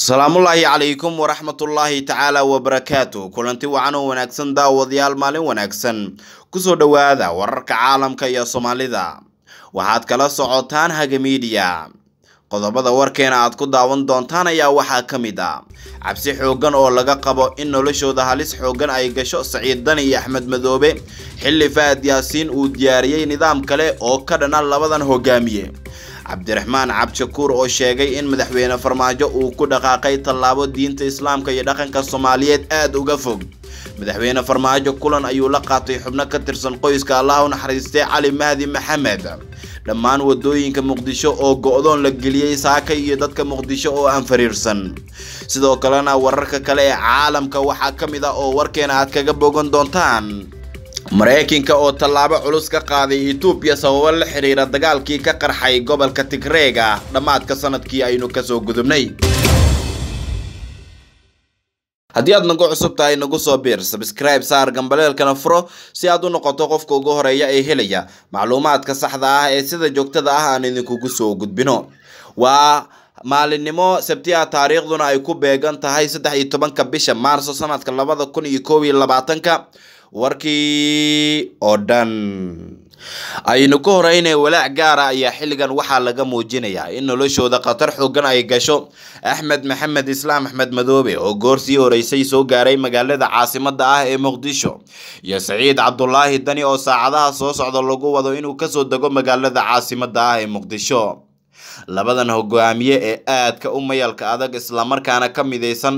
salaamullaahi calaykum waraxmatullaahi tacaala wabarakaatu kulanti wacan oo wanaagsan daawadayaal maalin wanaagsan kusoo dhowaada wararka caalamka iyo soomaalida waxaad kala socotaan haga miidiya qodobada warkeena aad ku daawan doontaan ayaa waxaa ka mid ah cabsi xooggan oo laga qabo in noloshooda halis xooggan ay gasho saciid dani iyo axmed madoobe xilli faad yaasiin uu diyaariyey nidaam kale oo ka dhana labadan hogaamiye cabdiraxmaan cabdishakuur oo sheegay in madaxweyne farmaajo uu ku dhaqaaqay tallaabo diinta islaamka iyo dhaqanka soomaaliyeed aad uga fog madaxweyne farmaajo kulan ayuu la qaatay xubno ka tirsan qoyska allahu u naxariistay cali mahdi maxamed dhammaan wadooyinka muqdisho oo go'doon la geliyey saakay iyo dadka muqdisho oo aan fariirsan sidoo kalena wararka kale ee caalamka waxaa ka mid a ah oo warkeena aad kaga bogan doontaan maraykanka oo tallaabo culus ka qaaday etoobiya sababo la xidhiira dagaalkii ka qarxay gobolka tigreega dhammaadka sanadkii aynu kasoo gudubnay haddii aad nagu cusub tahay nagu soo biir sabskribe saar gambaleelkana furo si aad u noqoto qofka ugu horeeya ee helaya macluumaadka saxda ah ee sida joogtada ah aan idinkugu soo gudbino waa maalinimo sabtiya taariikhduna ay ku beegan tahay saddex iyo tobanka bisha maarso sanadka labada kun iyo koob iyo labaatanka warkii oo dhan aynu ka horeynay walaac gaara ah ayaa xilligan waxaa laga muujinayaa in noloshooda khatar xooggan ay gasho axmed maxamed islaam axmed madoobe oo goor sii horeysay soo gaaray magaalada caasimada ah ee muqdisho iyo saciid cabdulaahi dani oo saacadaha soo socda lagu wado inuu kasoo dego magaalada caasimada ah ee muqdisho labadan hogaamiye ee aadka u mayalka adag islamarkaana ka midaysan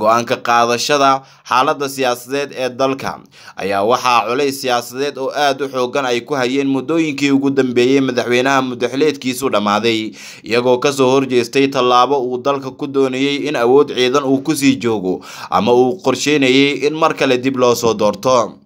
go-aanka qaadashada xaaladda siyaasadeed ee dalka ayaa waxaa culays siyaasadeed oo aad u xoogan ay ku hayeen muddooyinkii ugu dambeeyey madaxweynaha mudaxileedkiisu dhammaaday iyagoo kasoo horjeestay tallaabo uu dalka ku doonayey in awood ciidan uu kusii joogo ama uu qorsheynayay in mar kale dib loo soo doorto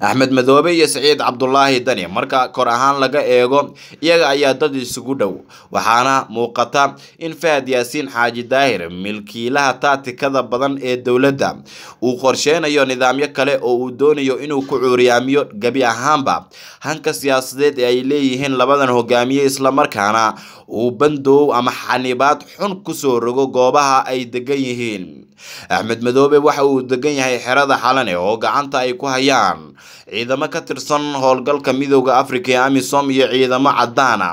axmed madoobe iyo saciid cabdulaahi dani marka kor ahaan laga eego iyaga ayaa dad isugu dhow waxaana muuqata in fahad yaasiin xaaji daahir milkiilaha taatikada badan ee dowladda uu qorsheynayo nidaamyo kale oo uu doonayo inuu ku cuuriyaamiyo gebi ahaanba hanka siyaasadeed ee ay leeyihiin labadan hogaamiye islamarkaana uu bandow ama xanibaad xun kusoo rogo goobaha ay degan yihiin axmed madoobe waxa uu degan yahay xerada xalane oo gacanta ay ku hayaan ciidamo ka tirsan howlgalka midooda afrika ee amisom iyo ciidamo caddaana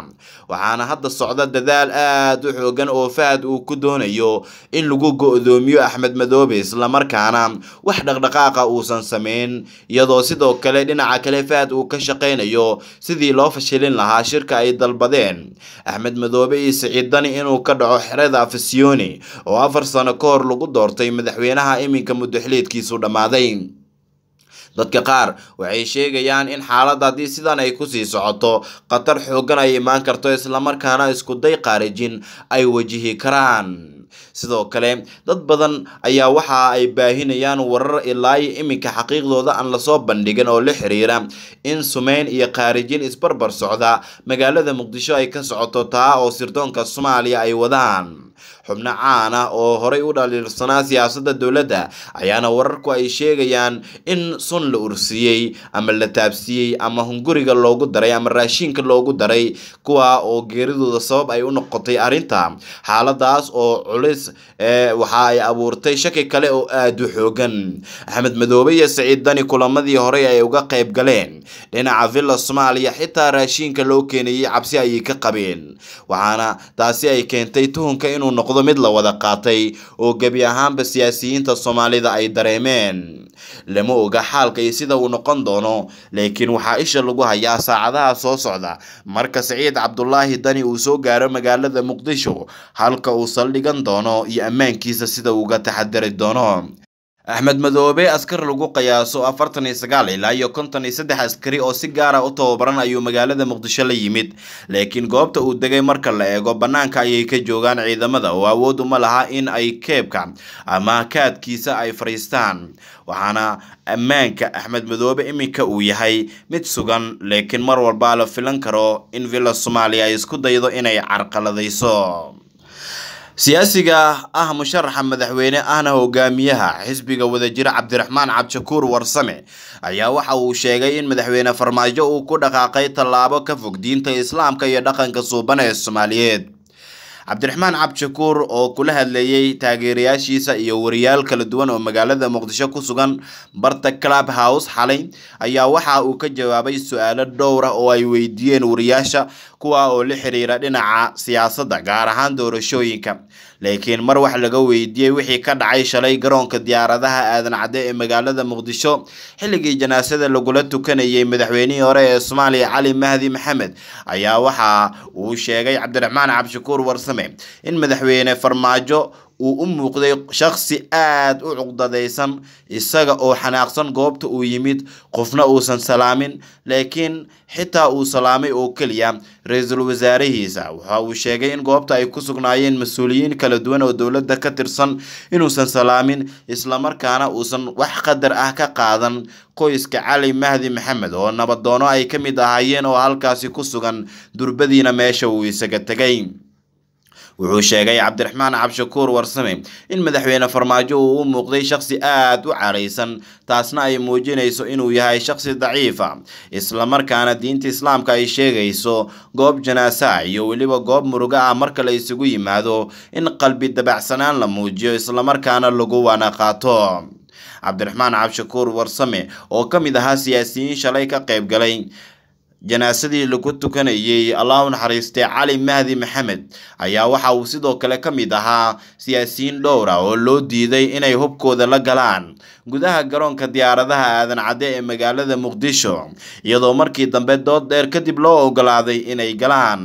waxaana hadda socda dadaal aad u xoogan oo fahad uu ku doonayo in lagu go-doomiyo axmed madoobe islamarkaana wax dhaqdhaqaaqa uusan sameyn iyadoo sidoo kale dhinaca kale fahad uu ka shaqaynayo sidii loo fashilin lahaa shirka ay dalbadeen axmed madoobe iyo siciid dani inuu ka dhaco xerada afisiyoni oo afar sano ka hor lagu doortay madaxweynaha iminka mudaxiliidkiisu dhammaaday dadka qaar waxay sheegayaan in xaaladda haddii sidan ay kusii socoto khatar xooggan ay imaan karto islamarkaana iskuday khaarijin ay wajihi karaan sidoo kale dad badan ayaa waxa ay baahinayaan warar ilaayo iminka xaqiiqdooda aan lasoo bandhigin oo la xiriira in sumeyn iyo khaarijin isbarbar socda magaalada muqdisho ay ka socoto taa oo sirdoonka soomaaliya ay wadaan xubno caan ah oo horay u dhaliirsanaa siyaasada dowladda ayaana wararku ay sheegayaan in sun la ursiiyey ama la taabsiiyey ama hunguriga loogu daray ama raashiinka loogu daray kuwa oo geeridooda sabab ay u noqotay arrinta xaaladaas oo culis eh, waxa ay abuurtay shaki kale oo aada u xoogan axmed madoobe iyo saciid dani kulamadii horey ay uga qayb galeen dhinaca villa soomaaliya xitaa raashiinka loo keenayay cabsi ayay ka qabeen waxaana taasi ay keentay tuhunka inuu noqdo noqdo mid la wada qaatay oo gebi ahaanba siyaasiyiinta soomaalida ay dareemeen lama oga xaalka iyo sida uu noqon doono laakiin waxaa isha lagu hayaa saacadaha soo socda marka siciid cabdulaahi dani uu soo gaaro magaalada muqdisho halka uu saldhigan doono iyo ammaankiisa sida uuga taxadiri doono axmed madoobe askar lagu qiyaaso afartan iyo sagaal ilaa iyo konton iyo saddex askari oo si gaar ah u tababaran ayuu magaalada muqdisho la yimid laakiin goobta uu degay marka la eego bannaanka ayay ka joogaan ciidamada oo awood uma laha in ay keebka ama kaadkiisa ay fariistaan waxaana ammaanka axmed madoobe iminka uu yahay mid sugan laakiin mar walbaa la filan karo in villa soomaaliya ay isku daydo inay carqaladayso siyaasiga ah musharaxa madaxweyne ahna hogaamiyaha xisbiga wadajira cabdiraxmaan cabdishakuur warsame ayaa waxa uu sheegay in madaxweyne farmaajo uu ku dhaqaaqay tallaabo ka fog diinta islaamka iyo dhaqanka suuban ee soomaaliyeed cabdiraxmaan cabdishakuur oo kula hadlayay taageerayaashiisa iyo wariyaal kala duwan oo magaalada muqdisho ku sugan barta club house xalay ayaa waxa uu ka jawaabay su-aalo dhowr ah oo ay weydiiyeen wariyaasha kuwa oo la xiriira dhinaca siyaasadda gaar ahaan doorashooyinka laakiin mar wax laga weydiiyey wixii ka dhacay shalay garoonka diyaaradaha aadan cadde ee magaalada muqdisho xilligii janaasada lagula tukanayay madaxweynihii hore ee soomaaliya cali mahdi maxamed ayaa waxa uu sheegay cabdiraxmaan cabdishakuur warsan farsame in madaxweyne farmaajo uu u muuqday shakhsi aad u cuqdadaysan isaga oo xanaaqsan goobta uu yimid qofna uusan salaamin laakiin xitaa uu salaamay oo keliya ra-iisul wasaarihiisa waxa uu sheegay in goobta ay ku sugnaayeen mas-uuliyiin kala duwan oo dowladda ka tirsan inuusan salaamin islamarkaana uusan wax qadar ah ka qaadan qoyska cali mahdi maxamed oo nabadoono ay ka mid ahaayeen oo halkaasi ku sugan durbadiina meesha uu isaga tegay wuxuu sheegay cabdiraxmaan cabshakuur warsame in madaxweyne farmaajo uu u muuqday shaqsi aad u caraysan taasna ay muujinayso inuu yahay shaqsi daciifa islamarkaana diinta islaamka ay sheegayso goob janaasaa iyo weliba goob murugo ah marka la isugu yimaado in qalbi dabacsanaan la muujiyo islamarkaana lagu waana qaato cabdiraxmaan cabshakuur warsame oo ka mid ahaa siyaasiyiin shalay ka qayb galay janaasadii lagu tukanayey allah u naxariistay cali mahdi maxamed ayaa waxa uu sidoo kale ka mid ahaa siyaasiyiin dhowr ah oo loo diiday inay hubkooda la galaan gudaha garoonka diyaaradaha aadan cadde ee magaalada muqdisho iyadoo markii dambe dood dheer kadib loo ogolaaday inay galaan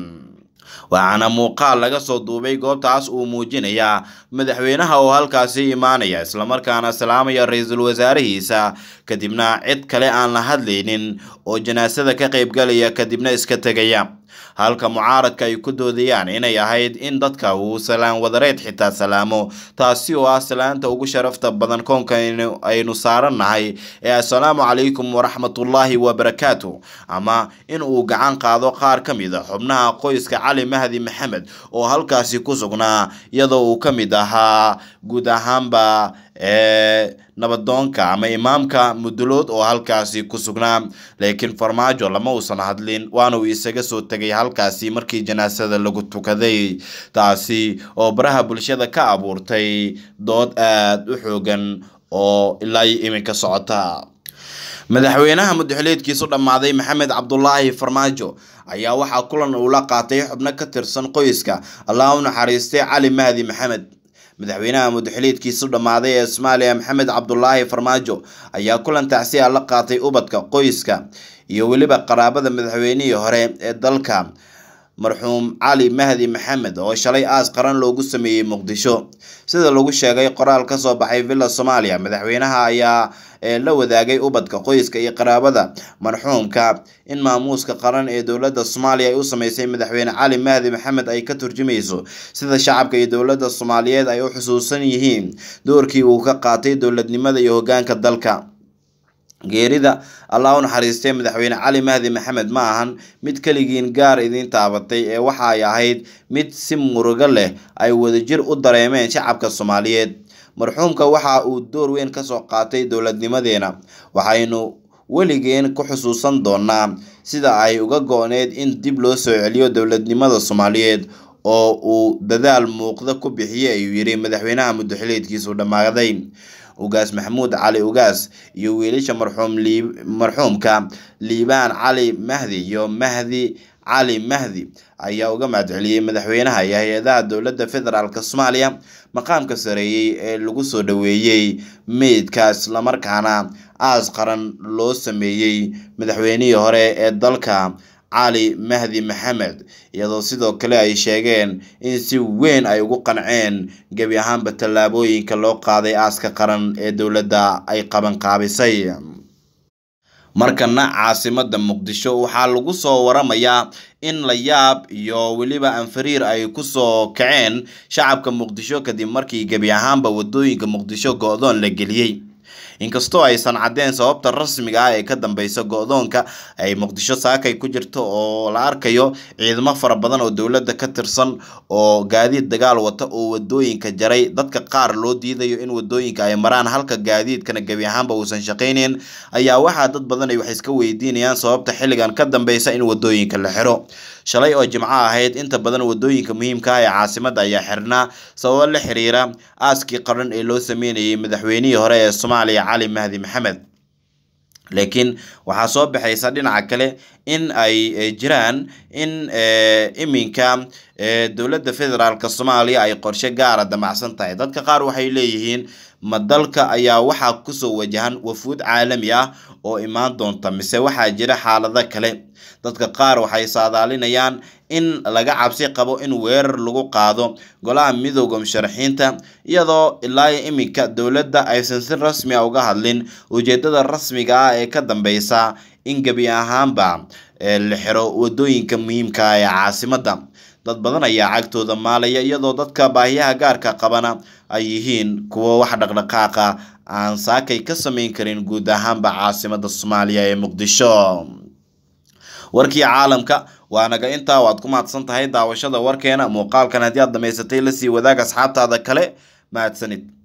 waxaana muuqaal laga soo duubay goobtaas uu muujinayaa madaxweynaha oo halkaasi imaanaya islamarkaana salaamaya ra-iisul wasaarihiisa kadibna cid kale aan la hadlaynin oo janaasada ka qaybgalaya kadibna iska tegaya halka mucaaradka ay ku doodayaan inay ahayd in dadka uu salaan wadareed xitaa salaamo taasi oo ah salaanta ugu sharafta badan koonka aynu saaran nahay ee assalaamu calaykum waraxmatullaahi wabarakaatu ama in uu gacan qaado qaar ka mid a ah xubnaha qoyska cali mahdi maxamed oo halkaasi ku sugnaa iyadoo uu ka mid ahaa guud ahaanba ee nabadoonka ama imaamka mudulood oo halkaasi ku sugnaa laakiin farmaajo lama uusan hadlin waana uu isaga soo tegay halkaasi markii janaasada lagu tukaday taasi oo baraha bulshada ka abuurtay dood aad u xoogan oo ilaa iyo iminka socota madaxweynaha mudaxuleedkiisu dhammaaday maxamed cabdulaahi farmaajo ayaa waxaa kulan uu la qaatay xubno ka tirsan qoyska allah u naxariistay cali mahdi maxamed madaxweynaha mudaxiliidkiisu dhammaaday ee soomaaliya maxamed cabdulaahi farmaajo ayaa kulan tacsi a ah la qaatay ubadka qoyska iyo weliba qaraabada madaxweynihii hore ee dalka marxuum cali mahdi maxamed oo shalay aas qaran loogu sameeyey muqdisho sida lagu sheegay qoraal ka soo baxay villa soomaaliya madaxweynaha ayaa la wadaagay ubadka qoyska iyo qaraabada marxuumka in maamuuska qaran ee dowladda soomaaliya ay u sameysay madaxweyne cali mahdi maxamed ay ka turjumayso sida shacabka iyo dowladda soomaaliyeed ay u xusuusan yihiin doorkii uu ka qaatay dowladnimada iyo hogaanka dalka geerida allah u naxariistay madaxweyne cali mahdi maxamed ma ahan mid keligiin gaar idiin taabatay ee waxa ay ahayd mid si murugo leh ay wadajir u dareemeen shacabka soomaaliyeed marxuumka waxa uu door weyn kasoo qaatay dowladnimadeena waxaynu weligeen ku xusuusan doonaa sida ay uga go-need in dib loo soo celiyo dowladnimada soomaaliyeed oo uu dadaal muuqda ku bixiyey ayuu yidhi madaxweynaha muddoxileedkiisu dhammaaday ugaas maxamuud cali ugaas iyo wiilasha marxuumka liibaan cali mahdi iyo mahdi cali mahdi ayaa uga mahadceliyey madaxweynaha iyo hay-adaha dowladda federaalk soomaaliya maqaamka sareeyey ee lagu soo dhoweeyey meydka islamarkaana aas qaran loo sameeyey madaxweynihii hore ee dalka cali mahdi maxamed iyadoo sidoo kale ay sheegeen in si weyn ay ugu qanceen gebi ahaanba tallaabooyinka loo qaaday aaska qaran ee dowladda ay qabanqaabisay markana caasimada muqdisho waxaa lagu soo waramayaa in la yaab iyo weliba anfariir ay kusoo kaceen shacabka muqdisho kadib markii gebi ahaanba waddooyinka muqdisho go-doon la geliyey inkastoo aysan caddeyn sababta rasmiga ah ee ka dambeysa go-doonka ay muqdisho saakay ku jirto oo la arkayo ciidamo fara badan oo dowladda ka tirsan oo gaadiid dagaal wata oo wadooyinka jaray dadka qaar loo diidayo in wadooyinka ay maraan halka gaadiidkana gebi ahaanba uusan shaqaynayn ayaa waxaa dad badan ay wax iska weydiinayaan sababta xilligan ka dambeysa in wadooyinka la xiro shalay oo jimco ahayd inta badan wadooyinka muhiimka ah ee caasimadda ayaa xirnaa sababo la xiriira aaskii qaran ee loo sameynayay madaxweynihii hore ee soomaaliya cali mahdi maxamed laakiin waxaa soo baxaysa dhinaca kale in ay eh, jiraan in eh, iminka eh, dowladda federaalka soomaaliya ay qorshe gaara ah damacsan tahay dadka qaar waxay leeyihiin ma dalka ayaa waxaa kusoo wajahan wafuud caalami ah oo imaan doonta mise waxaa jira xaalado kale dadka qaar waxay saadaalinayaan in laga cabsi qabo in weerar lagu qaado golaha midooda musharaxiinta iyadoo ilaa iminka dowladda aysan si rasmi a ah uga hadlin ujeedada rasmiga ah ee ka dambeysa in gebi ahaanba la xiro wadooyinka muhiimka ah ee caasimada dad badan ayaa cagtooda maalaya iyadoo dadka baahiyaha gaarka qabana ay yihiin kuwo wax dhaqdhaqaaqa aan saakay ka samayn karin guud ahaanba caasimada soomaaliya ee muqdisho warkii caalamka waanaga intaa waad ku mahadsan tahay daawashada warkeena muuqaalkan haddii aad dhamaysatay lasii wadaag asxaabtaada kale mahadsanid